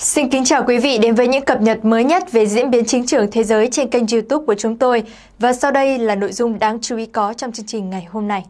Xin kính chào quý vị đến với những cập nhật mới nhất về diễn biến chính trường thế giới trên kênh youtube của chúng tôi. Và sau đây là nội dung đáng chú ý có trong chương trình ngày hôm nay.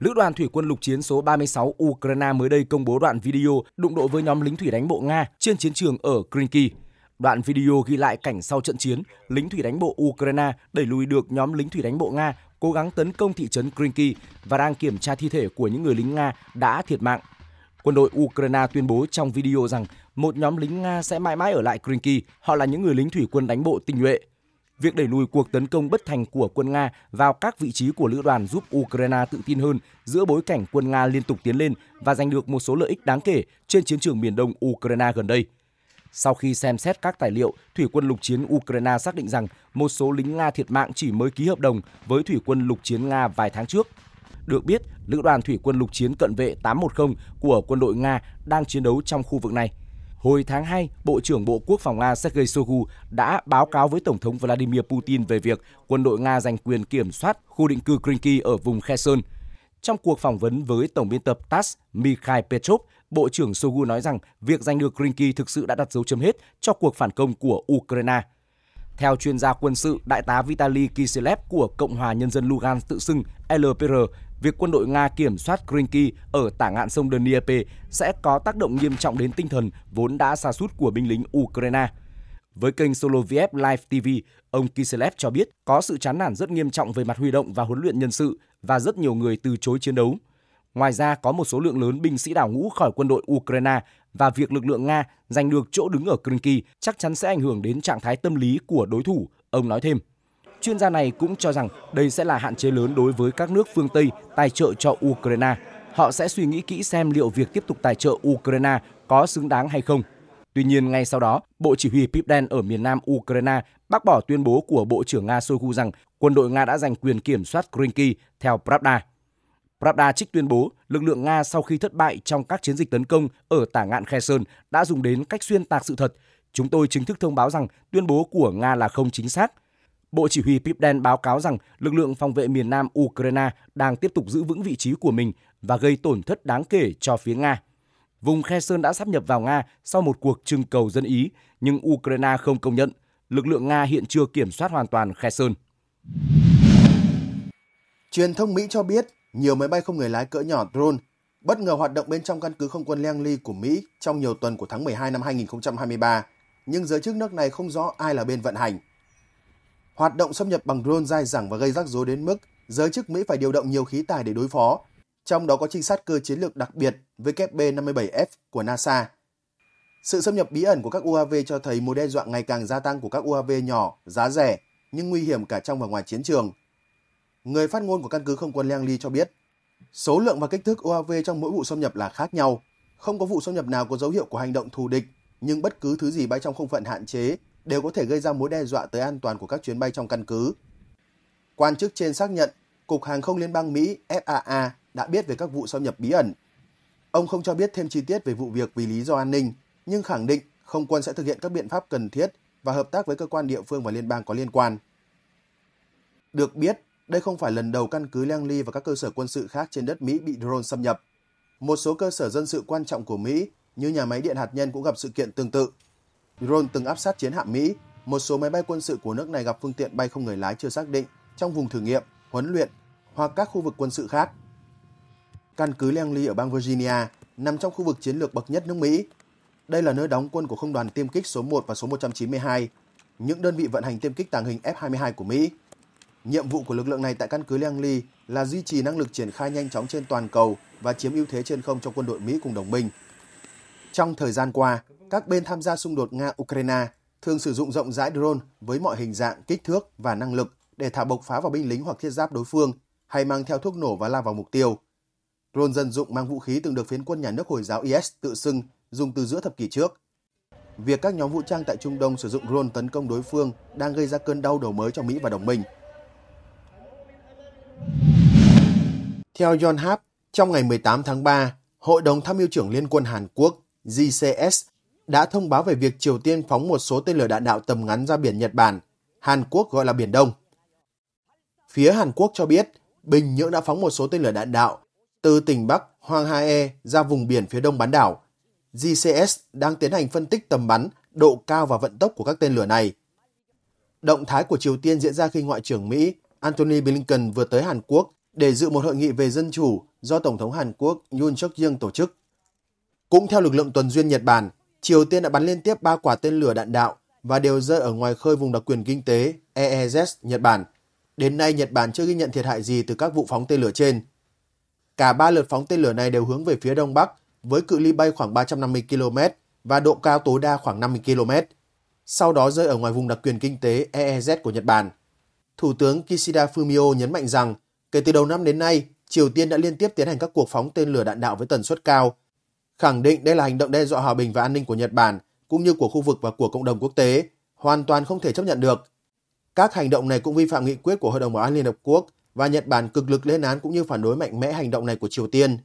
Lữ đoàn thủy quân lục chiến số 36 Ukraine mới đây công bố đoạn video đụng độ với nhóm lính thủy đánh bộ Nga trên chiến trường ở Krinky. Đoạn video ghi lại cảnh sau trận chiến, lính thủy đánh bộ Ukraine đẩy lùi được nhóm lính thủy đánh bộ Nga cố gắng tấn công thị trấn Krinky và đang kiểm tra thi thể của những người lính Nga đã thiệt mạng. Quân đội Ukraine tuyên bố trong video rằng một nhóm lính Nga sẽ mãi mãi ở lại Krinky. Họ là những người lính thủy quân đánh bộ tinh nhuệ. Việc đẩy lùi cuộc tấn công bất thành của quân Nga vào các vị trí của lữ đoàn giúp Ukraine tự tin hơn giữa bối cảnh quân Nga liên tục tiến lên và giành được một số lợi ích đáng kể trên chiến trường miền đông Ukraine gần đây. Sau khi xem xét các tài liệu, Thủy quân lục chiến Ukraine xác định rằng một số lính Nga thiệt mạng chỉ mới ký hợp đồng với Thủy quân lục chiến Nga vài tháng trước. Được biết, Lữ đoàn Thủy quân lục chiến cận vệ 810 của quân đội Nga đang chiến đấu trong khu vực này. Hồi tháng 2, Bộ trưởng Bộ Quốc phòng Nga Sergei Shoigu đã báo cáo với Tổng thống Vladimir Putin về việc quân đội Nga giành quyền kiểm soát khu định cư Krinky ở vùng Kherson. Trong cuộc phỏng vấn với Tổng biên tập TASS Mikhail Petrov, Bộ trưởng Shoigu nói rằng việc giành được Krinky thực sự đã đặt dấu chấm hết cho cuộc phản công của Ukraine. Theo chuyên gia quân sự, Đại tá Vitaly Kiselev của Cộng hòa Nhân dân Lugan tự xưng LPR việc quân đội Nga kiểm soát Krinky ở tả ngạn sông Dnieper sẽ có tác động nghiêm trọng đến tinh thần vốn đã xa sút của binh lính Ukraine. Với kênh Soloviev Live TV, ông Kiselev cho biết có sự chán nản rất nghiêm trọng về mặt huy động và huấn luyện nhân sự và rất nhiều người từ chối chiến đấu. Ngoài ra, có một số lượng lớn binh sĩ đảo ngũ khỏi quân đội Ukraine và việc lực lượng Nga giành được chỗ đứng ở Krynky chắc chắn sẽ ảnh hưởng đến trạng thái tâm lý của đối thủ, ông nói thêm. Chuyên gia này cũng cho rằng đây sẽ là hạn chế lớn đối với các nước phương Tây tài trợ cho Ukraine. Họ sẽ suy nghĩ kỹ xem liệu việc tiếp tục tài trợ Ukraine có xứng đáng hay không. Tuy nhiên, ngay sau đó, Bộ Chỉ huy Pipden ở miền nam Ukraine bác bỏ tuyên bố của Bộ trưởng Nga Shoigu rằng quân đội Nga đã giành quyền kiểm soát Krynky theo Pravda. Pravda trích tuyên bố lực lượng Nga sau khi thất bại trong các chiến dịch tấn công ở tả ngạn Kherson đã dùng đến cách xuyên tạc sự thật. Chúng tôi chính thức thông báo rằng tuyên bố của Nga là không chính xác. Bộ Chỉ huy Pipden báo cáo rằng lực lượng phòng vệ miền Nam Ukraine đang tiếp tục giữ vững vị trí của mình và gây tổn thất đáng kể cho phía Nga. Vùng Kherson đã sắp nhập vào Nga sau một cuộc trưng cầu dân Ý, nhưng Ukraine không công nhận. Lực lượng Nga hiện chưa kiểm soát hoàn toàn Kherson. Truyền thông Mỹ cho biết nhiều máy bay không người lái cỡ nhỏ drone bất ngờ hoạt động bên trong căn cứ không quân Langley của Mỹ trong nhiều tuần của tháng 12 năm 2023, nhưng giới chức nước này không rõ ai là bên vận hành. Hoạt động xâm nhập bằng drone dai dẳng và gây rắc rối đến mức giới chức Mỹ phải điều động nhiều khí tài để đối phó, trong đó có trinh sát cơ chiến lược đặc biệt WB-57F của NASA. Sự xâm nhập bí ẩn của các UAV cho thấy mối đe dọa ngày càng gia tăng của các UAV nhỏ, giá rẻ, nhưng nguy hiểm cả trong và ngoài chiến trường. Người phát ngôn của căn cứ không quân Liang Li cho biết, số lượng và kích thước UAV trong mỗi vụ xâm nhập là khác nhau. Không có vụ xâm nhập nào có dấu hiệu của hành động thù địch, nhưng bất cứ thứ gì bay trong không phận hạn chế đều có thể gây ra mối đe dọa tới an toàn của các chuyến bay trong căn cứ. Quan chức trên xác nhận Cục Hàng không Liên bang Mỹ FAA đã biết về các vụ xâm nhập bí ẩn. Ông không cho biết thêm chi tiết về vụ việc vì lý do an ninh, nhưng khẳng định không quân sẽ thực hiện các biện pháp cần thiết và hợp tác với cơ quan địa phương và liên bang có liên quan. Được biết, đây không phải lần đầu căn cứ Langley và các cơ sở quân sự khác trên đất Mỹ bị drone xâm nhập. Một số cơ sở dân sự quan trọng của Mỹ như nhà máy điện hạt nhân cũng gặp sự kiện tương tự. Iran từng áp sát chiến hạm Mỹ, một số máy bay quân sự của nước này gặp phương tiện bay không người lái chưa xác định trong vùng thử nghiệm, huấn luyện hoặc các khu vực quân sự khác. Căn cứ Langley ở bang Virginia nằm trong khu vực chiến lược bậc nhất nước Mỹ. Đây là nơi đóng quân của không đoàn tiêm kích số 1 và số 192, những đơn vị vận hành tiêm kích tàng hình F-22 của Mỹ. Nhiệm vụ của lực lượng này tại căn cứ Langley là duy trì năng lực triển khai nhanh chóng trên toàn cầu và chiếm ưu thế trên không cho quân đội Mỹ cùng đồng minh. Trong thời gian qua, các bên tham gia xung đột Nga-Ukraine thường sử dụng rộng rãi drone với mọi hình dạng, kích thước và năng lực để thả bộc phá vào binh lính hoặc thiết giáp đối phương hay mang theo thuốc nổ và lao vào mục tiêu. Drone dân dụng mang vũ khí từng được phiến quân nhà nước Hồi giáo IS tự xưng dùng từ giữa thập kỷ trước. Việc các nhóm vũ trang tại Trung Đông sử dụng drone tấn công đối phương đang gây ra cơn đau đầu mới cho Mỹ và đồng minh. Theo John Hap, trong ngày 18 tháng 3, Hội đồng Tham mưu trưởng Liên quân Hàn Quốc GCS đã thông báo về việc Triều Tiên phóng một số tên lửa đạn đạo tầm ngắn ra biển Nhật Bản, Hàn Quốc gọi là Biển Đông. Phía Hàn Quốc cho biết, Bình Nhưỡng đã phóng một số tên lửa đạn đạo từ tỉnh Bắc Hoang Ha-e ra vùng biển phía đông bán đảo. GCS đang tiến hành phân tích tầm bắn, độ cao và vận tốc của các tên lửa này. Động thái của Triều Tiên diễn ra khi Ngoại trưởng Mỹ Antony Blinken vừa tới Hàn Quốc để dự một hội nghị về dân chủ do Tổng thống Hàn Quốc Yoon suk yeol tổ chức. Cũng theo lực lượng tuần duyên Nhật Bản, Triều Tiên đã bắn liên tiếp 3 quả tên lửa đạn đạo và đều rơi ở ngoài khơi vùng đặc quyền kinh tế EEZ Nhật Bản. Đến nay, Nhật Bản chưa ghi nhận thiệt hại gì từ các vụ phóng tên lửa trên. Cả ba lượt phóng tên lửa này đều hướng về phía Đông Bắc với cự ly bay khoảng 350 km và độ cao tối đa khoảng 50 km, sau đó rơi ở ngoài vùng đặc quyền kinh tế EEZ của Nhật Bản. Thủ tướng Kishida Fumio nhấn mạnh rằng, kể từ đầu năm đến nay, Triều Tiên đã liên tiếp tiến hành các cuộc phóng tên lửa đạn đạo với tần suất cao khẳng định đây là hành động đe dọa hòa bình và an ninh của Nhật Bản cũng như của khu vực và của cộng đồng quốc tế, hoàn toàn không thể chấp nhận được. Các hành động này cũng vi phạm nghị quyết của Hội đồng Bảo an Liên Hợp Quốc và Nhật Bản cực lực lên án cũng như phản đối mạnh mẽ hành động này của Triều Tiên.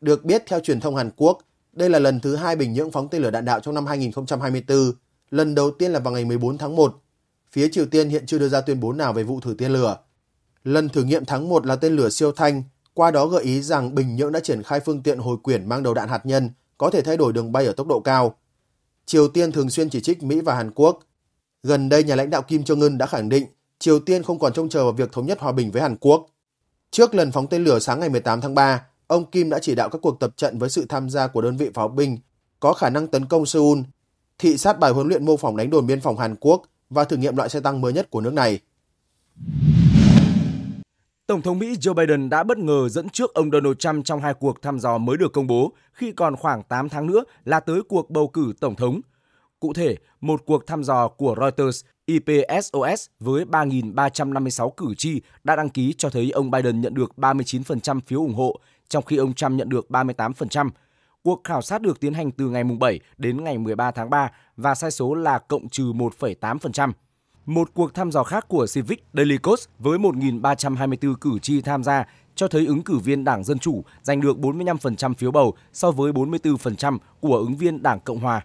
Được biết theo truyền thông Hàn Quốc, đây là lần thứ hai Bình Nhưỡng phóng tên lửa đạn đạo trong năm 2024, lần đầu tiên là vào ngày 14 tháng 1. Phía Triều Tiên hiện chưa đưa ra tuyên bố nào về vụ thử tên lửa. Lần thử nghiệm tháng 1 là tên lửa siêu thanh qua đó gợi ý rằng Bình Nhưỡng đã triển khai phương tiện hồi quyển mang đầu đạn hạt nhân có thể thay đổi đường bay ở tốc độ cao. Triều Tiên thường xuyên chỉ trích Mỹ và Hàn Quốc. Gần đây, nhà lãnh đạo Kim Jong-un đã khẳng định Triều Tiên không còn trông chờ vào việc thống nhất hòa bình với Hàn Quốc. Trước lần phóng tên lửa sáng ngày 18 tháng 3, ông Kim đã chỉ đạo các cuộc tập trận với sự tham gia của đơn vị pháo binh có khả năng tấn công Seoul, thị sát bài huấn luyện mô phỏng đánh đồn biên phòng Hàn Quốc và thử nghiệm loại xe tăng mới nhất của nước này. Tổng thống Mỹ Joe Biden đã bất ngờ dẫn trước ông Donald Trump trong hai cuộc thăm dò mới được công bố khi còn khoảng 8 tháng nữa là tới cuộc bầu cử tổng thống. Cụ thể, một cuộc thăm dò của Reuters IPSOS với 3.356 cử tri đã đăng ký cho thấy ông Biden nhận được 39% phiếu ủng hộ, trong khi ông Trump nhận được 38%. Cuộc khảo sát được tiến hành từ ngày 7 đến ngày 13 tháng 3 và sai số là cộng trừ 1,8%. Một cuộc thăm dò khác của Civic Daily Coast với 1.324 cử tri tham gia cho thấy ứng cử viên Đảng Dân Chủ giành được 45% phiếu bầu so với 44% của ứng viên Đảng Cộng Hòa.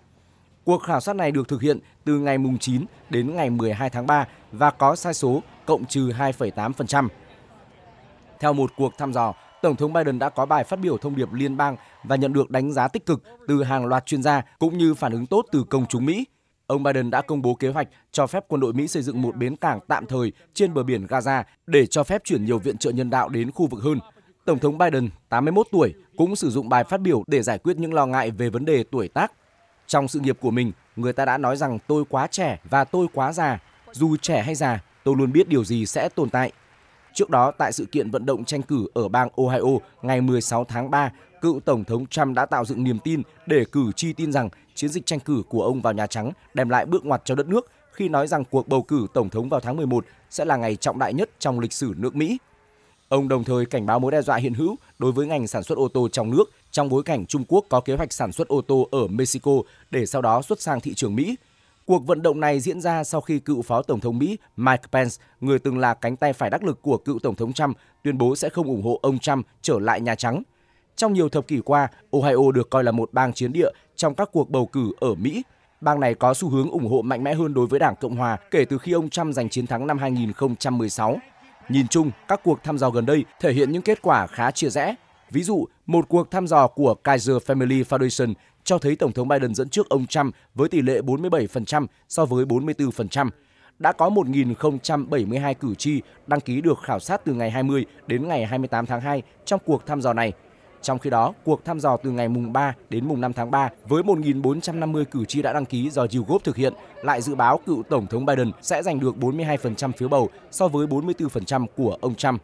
Cuộc khảo sát này được thực hiện từ ngày 9 đến ngày 12 tháng 3 và có sai số cộng trừ 2,8%. Theo một cuộc thăm dò, Tổng thống Biden đã có bài phát biểu thông điệp liên bang và nhận được đánh giá tích cực từ hàng loạt chuyên gia cũng như phản ứng tốt từ công chúng Mỹ. Ông Biden đã công bố kế hoạch cho phép quân đội Mỹ xây dựng một bến cảng tạm thời trên bờ biển Gaza để cho phép chuyển nhiều viện trợ nhân đạo đến khu vực hơn. Tổng thống Biden, 81 tuổi, cũng sử dụng bài phát biểu để giải quyết những lo ngại về vấn đề tuổi tác. Trong sự nghiệp của mình, người ta đã nói rằng tôi quá trẻ và tôi quá già. Dù trẻ hay già, tôi luôn biết điều gì sẽ tồn tại. Trước đó, tại sự kiện vận động tranh cử ở bang Ohio ngày 16 tháng 3, cựu Tổng thống Trump đã tạo dựng niềm tin để cử tri tin rằng chiến dịch tranh cử của ông vào Nhà Trắng đem lại bước ngoặt cho đất nước khi nói rằng cuộc bầu cử Tổng thống vào tháng 11 sẽ là ngày trọng đại nhất trong lịch sử nước Mỹ. Ông đồng thời cảnh báo mối đe dọa hiện hữu đối với ngành sản xuất ô tô trong nước trong bối cảnh Trung Quốc có kế hoạch sản xuất ô tô ở Mexico để sau đó xuất sang thị trường Mỹ. Cuộc vận động này diễn ra sau khi cựu phó tổng thống Mỹ Mike Pence, người từng là cánh tay phải đắc lực của cựu tổng thống Trump, tuyên bố sẽ không ủng hộ ông Trump trở lại Nhà Trắng – trong nhiều thập kỷ qua, Ohio được coi là một bang chiến địa trong các cuộc bầu cử ở Mỹ. Bang này có xu hướng ủng hộ mạnh mẽ hơn đối với Đảng Cộng hòa kể từ khi ông Trump giành chiến thắng năm 2016. Nhìn chung, các cuộc thăm dò gần đây thể hiện những kết quả khá chia rẽ. Ví dụ, một cuộc thăm dò của Kaiser Family Foundation cho thấy Tổng thống Biden dẫn trước ông Trump với tỷ lệ 47% so với 44%. Đã có 1.072 cử tri đăng ký được khảo sát từ ngày 20 đến ngày 28 tháng 2 trong cuộc thăm dò này – trong khi đó, cuộc thăm dò từ ngày mùng 3 đến mùng 5 tháng 3 với 1.450 cử tri đã đăng ký do YouGov thực hiện lại dự báo cựu Tổng thống Biden sẽ giành được 42% phiếu bầu so với 44% của ông Trump.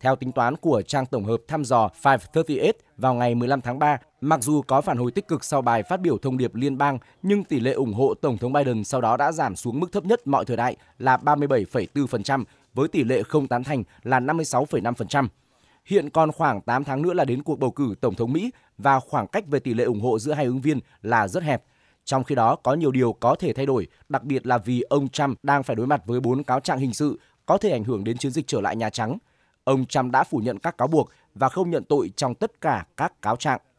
Theo tính toán của trang tổng hợp thăm dò 538 vào ngày 15 tháng 3, mặc dù có phản hồi tích cực sau bài phát biểu thông điệp liên bang, nhưng tỷ lệ ủng hộ Tổng thống Biden sau đó đã giảm xuống mức thấp nhất mọi thời đại là 37,4%, với tỷ lệ không tán thành là 56,5%. Hiện còn khoảng 8 tháng nữa là đến cuộc bầu cử Tổng thống Mỹ và khoảng cách về tỷ lệ ủng hộ giữa hai ứng viên là rất hẹp. Trong khi đó, có nhiều điều có thể thay đổi, đặc biệt là vì ông Trump đang phải đối mặt với 4 cáo trạng hình sự có thể ảnh hưởng đến chiến dịch trở lại Nhà Trắng. Ông Trump đã phủ nhận các cáo buộc và không nhận tội trong tất cả các cáo trạng.